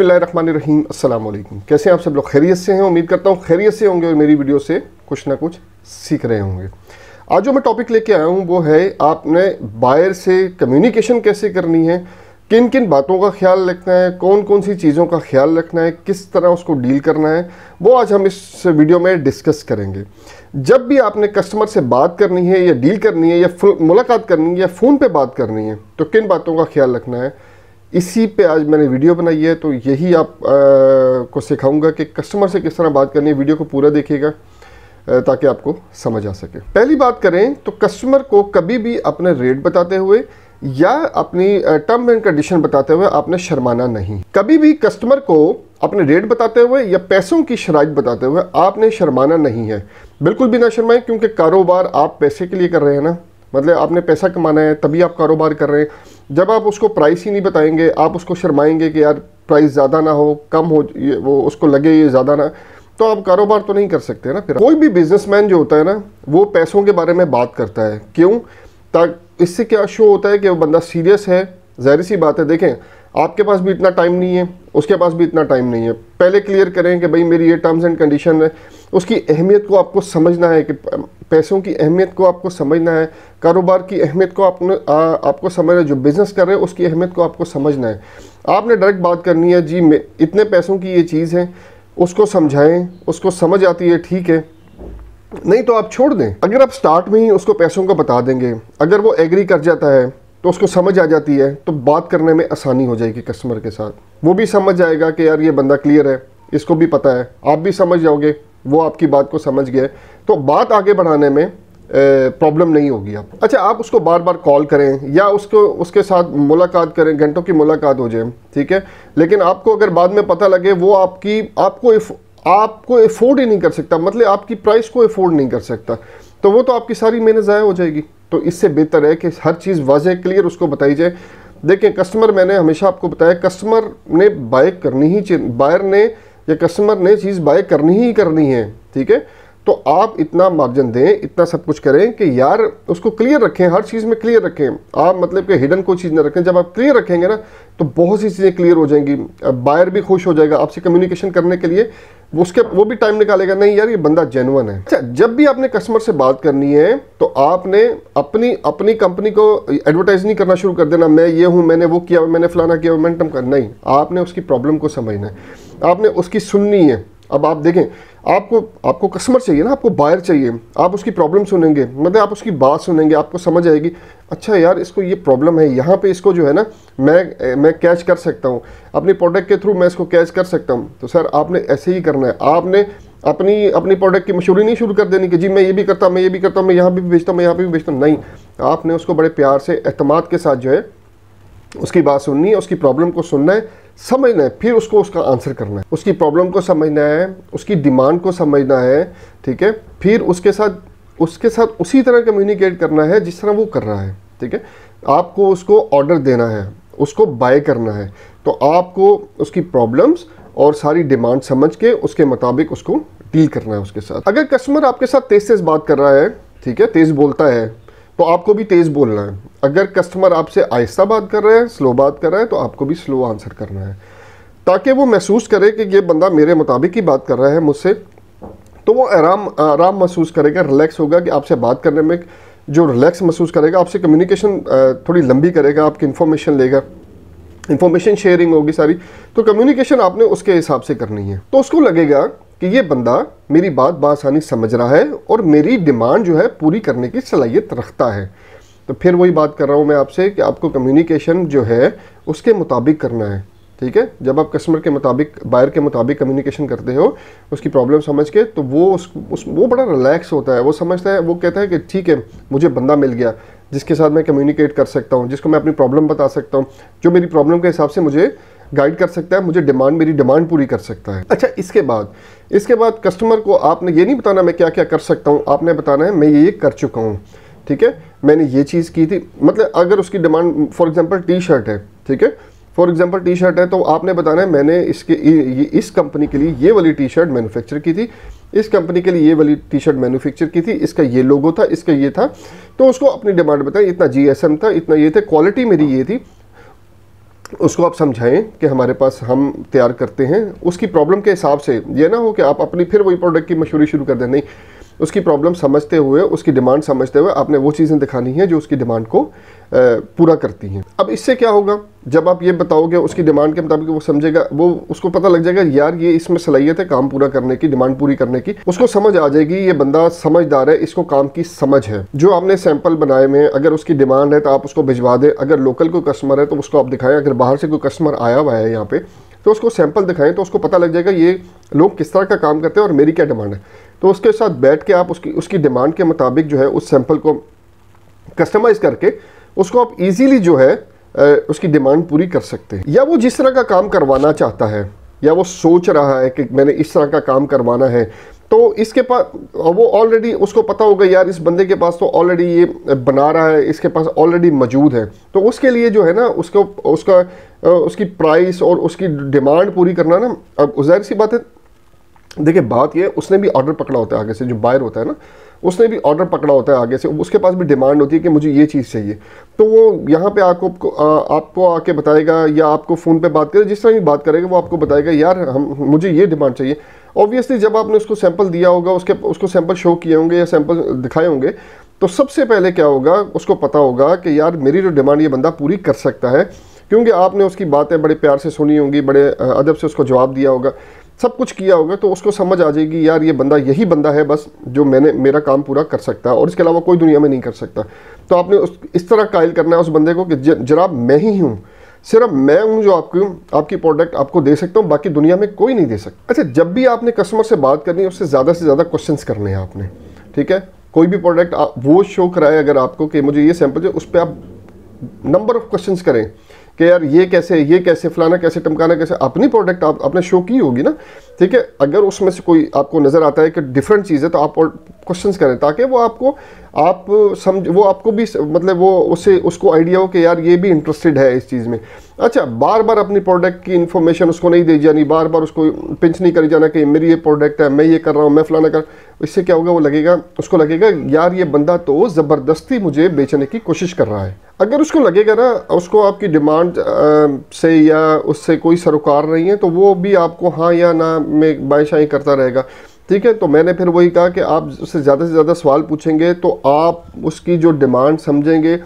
बिसमीम अल्लाम कैसे आप सब लोग खैरियत से हैं उम्मीद करता हूँ खैरियत से होंगे और मेरी वीडियो से कुछ ना कुछ सीख रहे होंगे आज जो मैं टॉपिक लेके आया हूँ वो है आपने बायर से कम्युनिकेशन कैसे करनी है किन किन बातों का ख्याल रखना है कौन कौन सी चीज़ों का ख्याल रखना है किस तरह उसको डील करना है वो आज हम इस वीडियो में डिस्कस करेंगे जब भी आपने कस्टमर से बात करनी है या डील करनी है या मुलाकात करनी है या फ़ोन पर बात करनी है तो किन बातों का ख्याल रखना है इसी पे आज मैंने वीडियो बनाई है तो यही आप आ, को सिखाऊंगा कि कस्टमर से किस तरह बात करनी है वीडियो को पूरा देखिएगा ताकि आपको समझ आ सके पहली बात करें तो कस्टमर को कभी भी अपने रेट बताते हुए या अपनी टर्म एंड कंडीशन बताते हुए आपने शर्माना नहीं कभी भी कस्टमर को अपने रेट बताते हुए या पैसों की शराइत बताते हुए आपने शर्माना नहीं है बिल्कुल भी ना शर्माएं क्योंकि कारोबार आप पैसे के लिए कर रहे हैं ना मतलब आपने पैसा कमाना है तभी आप कारोबार कर रहे हैं जब आप उसको प्राइस ही नहीं बताएंगे आप उसको शर्माएंगे कि यार प्राइस ज़्यादा ना हो कम हो वो उसको लगे ये ज़्यादा ना तो आप कारोबार तो नहीं कर सकते ना फिर कोई भी बिजनेसमैन जो होता है ना वो पैसों के बारे में बात करता है क्यों ताकि इससे क्या शो होता है कि वो बंदा सीरियस है जाहिर सी बात है देखें आपके पास भी इतना टाइम नहीं है उसके पास भी इतना टाइम नहीं है पहले क्लियर करें कि भाई मेरी ये टर्म्स एंड कंडीशन है उसकी अहमियत को आपको समझना है कि पैसों की अहमियत को आपको समझना है कारोबार की अहमियत को आपने आ, आपको समझना है जो बिज़नेस कर रहे हैं उसकी अहमियत को आपको समझना है आपने डायरेक्ट बात करनी है जी इतने पैसों की ये चीज़ है उसको समझाएं उसको समझ आती है ठीक है नहीं तो आप छोड़ दें अगर आप स्टार्ट में ही उसको पैसों का बता देंगे अगर वो एग्री कर जाता है तो उसको समझ आ जाती है तो बात करने में आसानी हो जाएगी कस्टमर के साथ वो भी समझ जाएगा कि यार ये बंदा क्लियर है इसको भी पता है आप भी समझ जाओगे वो आपकी बात को समझ गए तो बात आगे बढ़ाने में प्रॉब्लम नहीं होगी आप अच्छा आप उसको बार बार कॉल करें या उसको उसके साथ मुलाकात करें घंटों की मुलाकात हो जाए ठीक है लेकिन आपको अगर बाद में पता लगे वो आपकी आपको इफ, आपको एफोर्ड ही नहीं कर सकता मतलब आपकी प्राइस को एफोर्ड नहीं कर सकता तो वो तो आपकी सारी मेहनत ज़ाया हो जाएगी तो इससे बेहतर है कि हर चीज़ वाजह क्लियर उसको बताई जाए देखें कस्टमर मैंने हमेशा आपको बताया कस्टमर ने बाय करनी ही बायर ने या कस्टमर ने चीज़ बाय करनी ही करनी है ठीक है तो आप इतना मार्जिन दें इतना सब कुछ करें कि यार उसको क्लियर रखें हर चीज़ में क्लियर रखें आप मतलब कि हिडन कोई चीज़ ना रखें जब आप क्लियर रखेंगे ना तो बहुत सी चीज़ें क्लियर हो जाएंगी बायर भी खुश हो जाएगा आपसे कम्युनिकेशन करने के लिए वो उसके वो भी टाइम निकालेगा नहीं यार ये बंदा जेनुअन है अच्छा जब भी आपने कस्टमर से बात करनी है तो आपने अपनी अपनी कंपनी को एडवर्टाइज नहीं करना शुरू कर देना मैं ये हूँ मैंने वो किया मैंने फलाना किया मैंटम कर नहीं आपने उसकी प्रॉब्लम को समझना है आपने उसकी सुननी है अब आप देखें आपको आपको कस्टमर चाहिए ना आपको बायर चाहिए आप उसकी प्रॉब्लम सुनेंगे मतलब आप उसकी बात सुनेंगे आपको समझ आएगी अच्छा यार इसको ये प्रॉब्लम है यहाँ पे इसको जो है ना मैं मैं कैच कर सकता हूँ अपने प्रोडक्ट के थ्रू मैं इसको कैच कर सकता हूँ तो सर आपने ऐसे ही करना है आपने अपनी अपनी प्रोडक्ट की मशहूरी नहीं शुरू कर देनी कि जी मैं ये भी करता मैं ये भी करता मैं यहाँ भी बेचता मैं यहाँ भी बेचता हूँ नहीं आपने उसको बड़े प्यार से अहतमाद के साथ जो है उसकी बात सुननी है उसकी प्रॉब्लम को सुनना है समझना है फिर उसको उसका आंसर करना है उसकी प्रॉब्लम को समझना है उसकी डिमांड को समझना है ठीक है फिर उसके साथ उसके साथ उसी तरह कम्युनिकेट करना है जिस तरह वो कर रहा है ठीक है आपको उसको ऑर्डर देना है उसको बाय करना है तो आपको उसकी प्रॉब्लम्स और सारी डिमांड समझ के उसके मुताबिक उसको डील करना है उसके साथ अगर कस्टमर आपके साथ तेज तेज बात कर रहा है ठीक है तेज़ बोलता है तो आपको भी तेज़ बोलना है अगर कस्टमर आपसे आहिस्ता बात कर रहे हैं स्लो बात कर रहा है तो आपको भी स्लो आंसर करना है ताकि वो महसूस करे कि ये बंदा मेरे मुताबिक ही बात कर रहा है मुझसे तो वो आराम आराम महसूस करेगा रिलैक्स होगा कि आपसे बात करने में जो रिलैक्स महसूस करेगा आपसे कम्युनिकेशन थोड़ी लंबी करेगा आपकी इन्फॉर्मेशन लेगा इन्फॉर्मेशन शेयरिंग होगी सारी तो कम्युनिकेशन आपने उसके हिसाब से करनी है तो उसको लगेगा कि ये बंदा मेरी बात बासानी समझ रहा है और मेरी डिमांड जो है पूरी करने की सलाहियत रखता है तो फिर वही बात कर रहा हूँ मैं आपसे कि आपको कम्युनिकेशन जो है उसके मुताबिक करना है ठीक है जब आप कस्टमर के मुताबिक बायर के मुताबिक कम्युनिकेशन करते हो उसकी प्रॉब्लम समझ के तो वो उस, उस वो बड़ा रिलैक्स होता है वो समझता है वो कहता है कि ठीक है मुझे बंदा मिल गया जिसके साथ मैं कम्युनिकेट कर सकता हूँ जिसको मैं अपनी प्रॉब्लम बता सकता हूँ जो मेरी प्रॉब्लम के हिसाब से मुझे गाइड कर सकता है मुझे डिमांड मेरी डिमांड पूरी कर सकता है अच्छा इसके बाद इसके बाद कस्टमर को आपने ये नहीं बताना मैं क्या क्या कर सकता हूँ आपने बताना है मैं ये ये कर चुका हूँ ठीक है मैंने ये चीज़ की थी मतलब अगर उसकी demand for example T shirt है ठीक है फॉर एग्ज़ाम्पल टी शर्ट है तो आपने बताना है मैंने इसके इस कंपनी के लिए ये वाली टी शर्ट मैनुफैक्चर की थी इस कंपनी के लिए ये वाली टी शर्ट मैनुफैक्चर की थी इसका ये लोगो था इसका ये था तो उसको अपनी डिमांड बताएं इतना एम था इतना ये थे क्वालिटी मेरी ये थी उसको आप समझाएं कि हमारे पास हम तैयार करते हैं उसकी प्रॉब्लम के हिसाब से ये ना हो कि आप अपनी फिर वही प्रोडक्ट की मशहूरी शुरू कर दें नहीं उसकी प्रॉब्लम समझते हुए उसकी डिमांड समझते हुए आपने वो चीज़ें दिखानी है जो उसकी डिमांड को पूरा करती हैं अब इससे क्या होगा जब आप ये बताओगे उसकी डिमांड के मुताबिक वो समझेगा वो उसको पता लग जाएगा यार ये इसमें सलाहियत है काम पूरा करने की डिमांड पूरी करने की उसको समझ आ जाएगी ये बंदा समझदार है इसको काम की समझ है जो आपने सैंपल बनाए हुए हैं अगर उसकी डिमांड है तो आप उसको भिजवा दें अगर लोकल कोई कस्टमर है तो उसको आप दिखाएं अगर बाहर से कोई कस्टमर आया हुआ है यहाँ पे तो उसको सैंपल दिखाएं तो उसको पता लग जाएगा ये लोग किस तरह का काम करते हैं और मेरी क्या डिमांड है तो उसके साथ बैठ के आप उसकी उसकी डिमांड के मुताबिक जो है उस सैंपल को कस्टमाइज़ करके उसको आप इजीली जो है उसकी डिमांड पूरी कर सकते हैं या वो जिस तरह का काम करवाना चाहता है या वो सोच रहा है कि मैंने इस तरह का काम करवाना है तो इसके पास वो ऑलरेडी उसको पता होगा यार इस बंदे के पास तो ऑलरेडी ये बना रहा है इसके पास ऑलरेडी मौजूद है तो उसके लिए जो है ना उसको उसका उसकी प्राइस और उसकी डिमांड पूरी करना ना अब जाहिर सी बात है देखिए बात ये उसने भी ऑर्डर पकड़ा होता है आगे से जो बायर होता है ना उसने भी ऑर्डर पकड़ा होता है आगे से उसके पास भी डिमांड होती है कि मुझे ये चीज़ चाहिए तो वो यहाँ पे आपको आपको आके बताएगा या आपको फ़ोन पे बात करे जिस तरह भी बात करेगा वो आपको बताएगा यार हम मुझे ये डिमांड चाहिए ऑब्वियसली जब आपने उसको सैंपल दिया होगा उसके उसको सैंपल शो किए होंगे या सैंपल दिखाए होंगे तो सबसे पहले क्या होगा उसको पता होगा कि यार मेरी जो डिमांड ये बंदा पूरी कर सकता है क्योंकि आपने उसकी बातें बड़े प्यार से सुनी होंगी बड़े अदब से उसको जवाब दिया होगा सब कुछ किया होगा तो उसको समझ आ जाएगी यार ये बंदा यही बंदा है बस जो मैंने मेरा काम पूरा कर सकता है और इसके अलावा कोई दुनिया में नहीं कर सकता तो आपने उस इस तरह कायल करना है उस बंदे को कि जनाब मैं ही हूँ सिर्फ मैं हूँ जो आपकी आपकी प्रोडक्ट आपको दे सकता हूँ बाकी दुनिया में कोई नहीं दे सकता अच्छा जब भी आपने कस्टमर से बात करनी है उससे ज़्यादा से ज़्यादा क्वेश्चन करने हैं आपने ठीक है कोई भी प्रोडक्ट वो शो कराए अगर आपको कि मुझे ये सैम्पल चाहिए उस पर आप नंबर ऑफ क्वेश्चन करें कि यार ये कैसे ये कैसे फलाना कैसे टमकाना कैसे अपनी प्रोडक्ट आप अपने शो की होगी ना ठीक है अगर उसमें से कोई आपको नज़र आता है कि डिफरेंट चीज़ है तो आप क्वेश्चंस करें ताकि वो आपको आप समझ वो आपको भी मतलब वो उसे उसको आइडिया हो कि यार ये भी इंटरेस्टेड है इस चीज़ में अच्छा बार बार अपनी प्रोडक्ट की इन्फॉर्मेशन उसको नहीं दी जानी बार बार उसको पिंच नहीं करी जाना कि मेरी ये प्रोडक्ट है मैं ये कर रहा हूँ मैं फलाना कर इससे क्या होगा वो लगेगा उसको लगेगा यार ये बंदा तो ज़बरदस्ती मुझे बेचने की कोशिश कर रहा है अगर उसको लगेगा ना उसको आपकी डिमांड से या उससे कोई सरोकार नहीं है तो वो भी आपको हाँ या ना में बाएशाई करता रहेगा ठीक है तो मैंने फिर वही कहा कि आप उससे ज़्यादा से ज़्यादा सवाल पूछेंगे तो आप उसकी जो डिमांड समझेंगे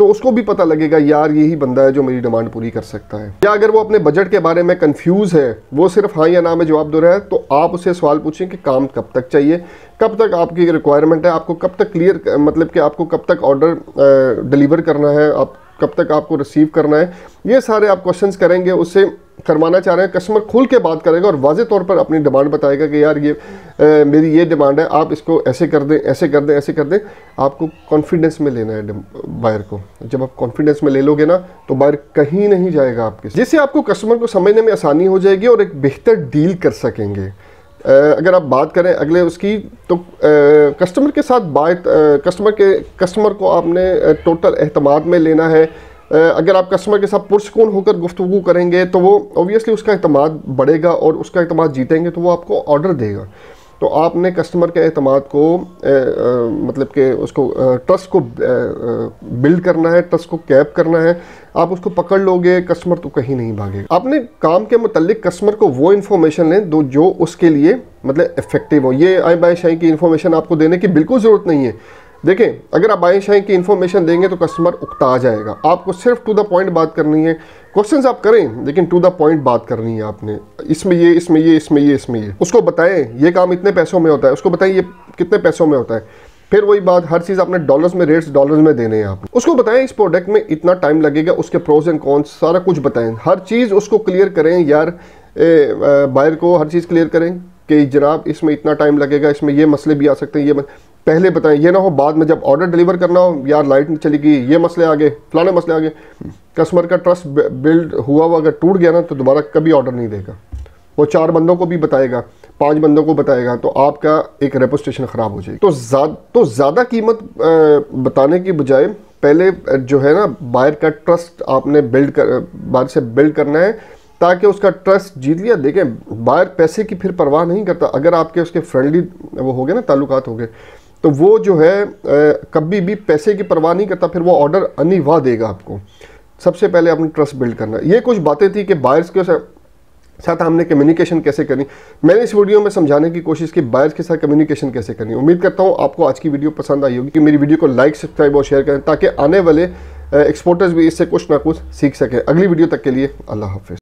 तो उसको भी पता लगेगा यार यही बंदा है जो मेरी डिमांड पूरी कर सकता है या अगर वो अपने बजट के बारे में कंफ्यूज है वो सिर्फ हाँ या ना में जवाब दे रहा है तो आप उसे सवाल पूछें कि काम कब तक चाहिए कब तक आपकी रिक्वायरमेंट है आपको कब तक क्लियर मतलब कि आपको कब तक ऑर्डर डिलीवर करना है आप कब तक आपको रिसीव करना है ये सारे आप क्वेश्चंस करेंगे उससे करवाना चाह रहे हैं कस्टमर खुल के बात करेगा और वाजे तौर पर अपनी डिमांड बताएगा कि यार ये आ, मेरी ये डिमांड है आप इसको ऐसे कर दें ऐसे कर दें ऐसे कर दें आपको कॉन्फिडेंस में लेना है बायर को जब आप कॉन्फिडेंस में ले लोगे ना तो बायर कहीं नहीं जाएगा आपके जिससे आपको कस्टमर को समझने में आसानी हो जाएगी और एक बेहतर डील कर सकेंगे अगर आप बात करें अगले उसकी तो कस्टमर के साथ बात कस्टमर के कस्टमर को आपने टोटल अहतमाद में लेना है अगर आप कस्टमर के साथ पुरसकून होकर गुफ्तु करेंगे तो वो ओबियसली उसका अहतमाद बढ़ेगा और उसका अहतमाद जीतेंगे तो वो आपको ऑर्डर देगा तो आपने कस्टमर के अहतम को ए, आ, मतलब के उसको ट्रस्ट को बिल्ड करना है ट्रस्ट को कैप करना है आप उसको पकड़ लोगे कस्टमर तो कहीं नहीं भागेगा आपने काम के मतलब कस्टमर को वो इन्फॉर्मेशन लें दो जो उसके लिए मतलब इफेक्टिव हो ये आई बाई शाही की इन्फॉर्मेशन आपको देने की बिल्कुल ज़रूरत नहीं है देखें अगर आप बाएं शाई की इन्फॉर्मेशन देंगे तो कस्टमर उकता जाएगा आपको सिर्फ टू द पॉइंट बात करनी है क्वेश्चंस आप करें लेकिन टू द पॉइंट बात करनी है आपने इसमें ये इसमें ये इसमें ये इसमें ये उसको बताएं ये काम इतने पैसों में होता है उसको बताएं ये कितने पैसों में होता है फिर वही बात हर चीज़ आपने डॉलर्स में रेट्स डॉलर्स में देने हैं आप उसको बताएं इस प्रोडक्ट में इतना टाइम लगेगा उसके प्रोज एंड कॉन्स सारा कुछ बताएं हर चीज़ उसको क्लियर करें यार बायर को हर चीज़ क्लियर करें कि जनाब इसमें इतना टाइम लगेगा इसमें ये मसले भी आ सकते हैं ये पहले बताएं ये ना हो बाद में जब ऑर्डर डिलीवर करना हो यार लाइट चली गई ये मसले आ गए फलाने मसले आ गए कस्टमर का ट्रस्ट बिल्ड हुआ हुआ अगर टूट गया ना तो दोबारा कभी ऑर्डर नहीं देगा वो चार बंदों को भी बताएगा पांच बंदों को बताएगा तो आपका एक रेपोस्टेशन ख़राब हो जाएगी तो ज़्यादा तो ज़्यादा कीमत बताने की बजाय पहले जो है ना बायर का ट्रस्ट आपने बिल्ड कर बायर से बिल्ड करना है ताकि उसका ट्रस्ट जीत लिया देखें बायर पैसे की फिर परवाह नहीं करता अगर आपके उसके फ्रेंडली वो हो गए ना ताल्लुक हो गए तो वो जो है कभी भी पैसे की परवाह नहीं करता फिर वो ऑर्डर अनिवाह देगा आपको सबसे पहले आपने ट्रस्ट बिल्ड करना ये कुछ बातें थी कि बायर्स के साथ हमने कम्युनिकेशन कैसे करनी मैंने इस वीडियो में समझाने की कोशिश की बायर्स के साथ कम्युनिकेशन कैसे करनी उम्मीद करता हूँ आपको आज की वीडियो पसंद आई होगी कि मेरी वीडियो को लाइक सब्सक्राइब और शेयर करें ताकि आने वाले एक्सपोर्टर्स भी इससे कुछ ना कुछ सीख सकें अगली वीडियो तक के लिए अल्लाह हाफिज़